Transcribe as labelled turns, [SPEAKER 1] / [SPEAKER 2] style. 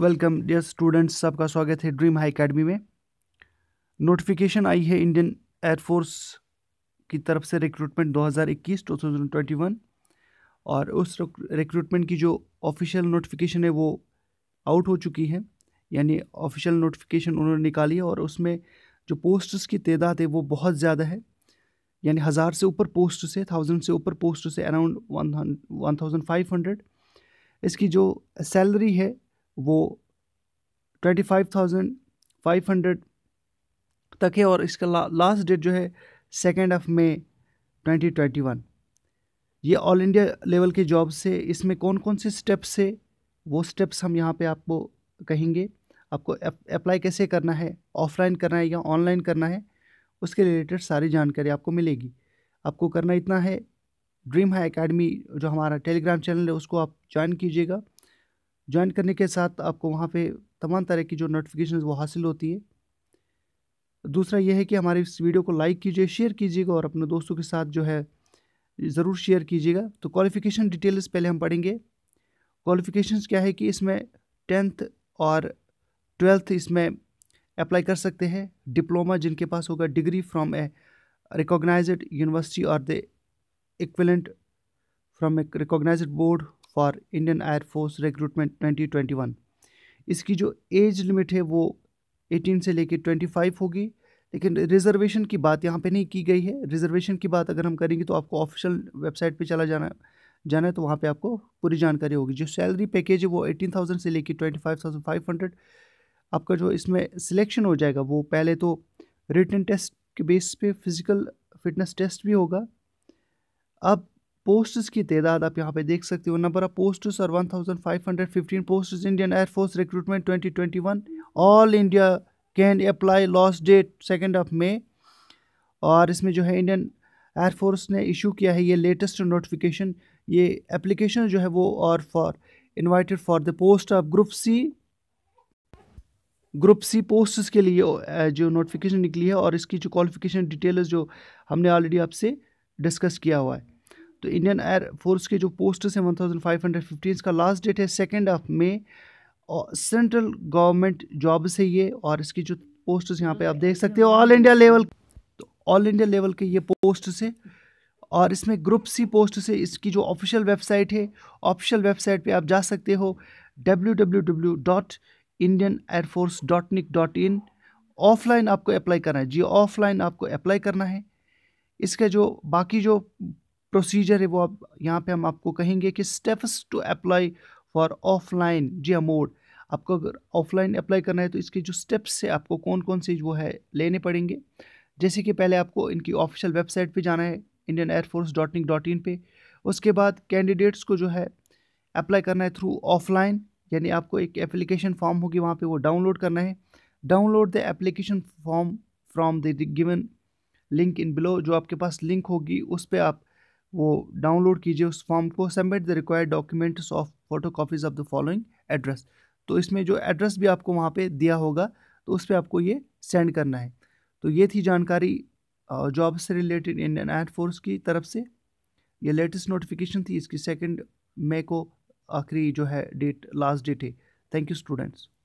[SPEAKER 1] welcome dear students सबका स्वागत है ड्रीम हाई अकेडमी में नोटिफिकेशन आई है इंडियन एयरफोर्स की तरफ से रिक्रूटमेंट 2021 2021 और उस रिक्रूटमेंट की जो ऑफिशियल नोटिफिकेशन है वो आउट हो चुकी है यानी ऑफिशियल नोटिफिकेशन उन्होंने निकाली है और उसमें जो पोस्ट्स की तदाद है वो बहुत ज़्यादा है यानी हज़ार से ऊपर पोस्ट से थाउजेंड से ऊपर पोस्ट से around one one thousand five hundred इसकी जो सैलरी है वो twenty five thousand five hundred तक है और इसका ला, लास्ट डेट जो है second of May twenty twenty one ये ऑल इंडिया लेवल के जॉब से इसमें कौन कौन से स्टेप्स है वो स्टेप्स हम यहाँ पे आपको कहेंगे आपको अप्लाई कैसे करना है ऑफलाइन करना है या ऑनलाइन करना है उसके रिलेटेड सारी जानकारी आपको मिलेगी आपको करना इतना है ड्रीम हाई अकेडमी जो हमारा टेलीग्राम चैनल है उसको आप ज्वाइन कीजिएगा ज्वाइन करने के साथ आपको वहाँ पे तमाम तरह की जो नोटिफिकेशन वो हासिल होती है दूसरा यह है कि हमारे इस वीडियो को लाइक कीजिए शेयर कीजिएगा और अपने दोस्तों के साथ जो है ज़रूर शेयर कीजिएगा तो क्वालिफ़िकेशन डिटेल्स पहले हम पढ़ेंगे क्वालिफ़िकेशन क्या है कि इसमें टेंथ और ट्वेल्थ इसमें अप्लाई कर सकते हैं डिप्लोमा जिनके पास होगा degree from a recognised university और the equivalent from a recognised board for Indian air force recruitment 2021 इसकी जो एज लिमिट है वो 18 से लेकर 25 होगी लेकिन रिजर्वेशन की बात यहाँ पे नहीं की गई है रिजर्वेशन की बात अगर हम करेंगे तो आपको ऑफिशियल वेबसाइट पे चला जाना जाना है तो वहाँ पे आपको पूरी जानकारी होगी जो सैलरी पैकेज है वो एटीन थाउजेंड से लेकर twenty five thousand five hundred आपका जो इसमें सिलेक्शन हो जाएगा वो पहले तो रिटर्न टेस्ट के बेस पे फिज़िकल फिटनेस टेस्ट भी होगा अब पोस्ट्स की तादाद आप यहाँ पे देख सकते हो नंबर ऑफ पोस्ट्स और 1515 posts Indian air force recruitment 2021 all India can apply last date second of May और इसमें जो है इंडियन एयरफोर्स ने इशू किया है ये लेटेस्ट नोटिफिकेशन ये एप्लीकेशन जो है वो और for invited for the post of group C group C posts के लिए जो नोटिफिकेशन निकली है और इसकी जो क्वालिफिकेशन डिटेल्स जो हमने ऑलरेडी आपसे डिस्कस किया हुआ है तो इंडियन एयर फोर्स के जो पोस्ट हैं one thousand five hundred fifty इसका लास्ट डेट है सेकेंड ऑफ मे और सेंट्रल गवर्नमेंट जॉब से ये और इसकी जो पोस्ट यहाँ पे आप देख सकते हो ऑल इंडिया लेवल तो ऑल इंडिया लेवल के ये पोस्ट से और इसमें ग्रुप सी पोस्ट से इसकी जो ऑफिशियल वेबसाइट है ऑफिशियल वेबसाइट पे आप जा सकते हो W W W dot Indian air force dot NIC dot in offline आपको अप्लाई करना है जी ऑफलाइन आपको अप्लाई करना है इसके जो बाकी जो प्रोसीजर है वो आप यहाँ पे हम आपको कहेंगे कि steps to apply for offline जी मोड आपको अगर ऑफलाइन अप्लाई करना है तो इसके जो स्टेप्स है आपको कौन कौन से वो है लेने पड़ेंगे जैसे कि पहले आपको इनकी ऑफिशियल वेबसाइट पे जाना है Indian air force dot NIC dot in पर उसके बाद कैंडिडेट्स को जो है अप्लाई करना है थ्रू ऑफलाइन यानी आपको एक एप्लीकेशन फॉर्म होगी वहाँ पे वो डाउनलोड करना है download the application form from the given link in below जो आपके पास लिंक होगी उस पर आप वो डाउनलोड कीजिए उस फॉर्म को submit the required documents of photocopies of the following address तो इसमें जो एड्रेस भी आपको वहाँ पे दिया होगा तो उस पर आपको ये सेंड करना है तो ये थी जानकारी जॉब से रिलेटेड इंडियन एयर फोर्स की तरफ से ये लेटेस्ट नोटिफिकेशन थी इसकी सेकेंड मे को आखिरी जो है डेट लास्ट डेट है थैंक यू स्टूडेंट्स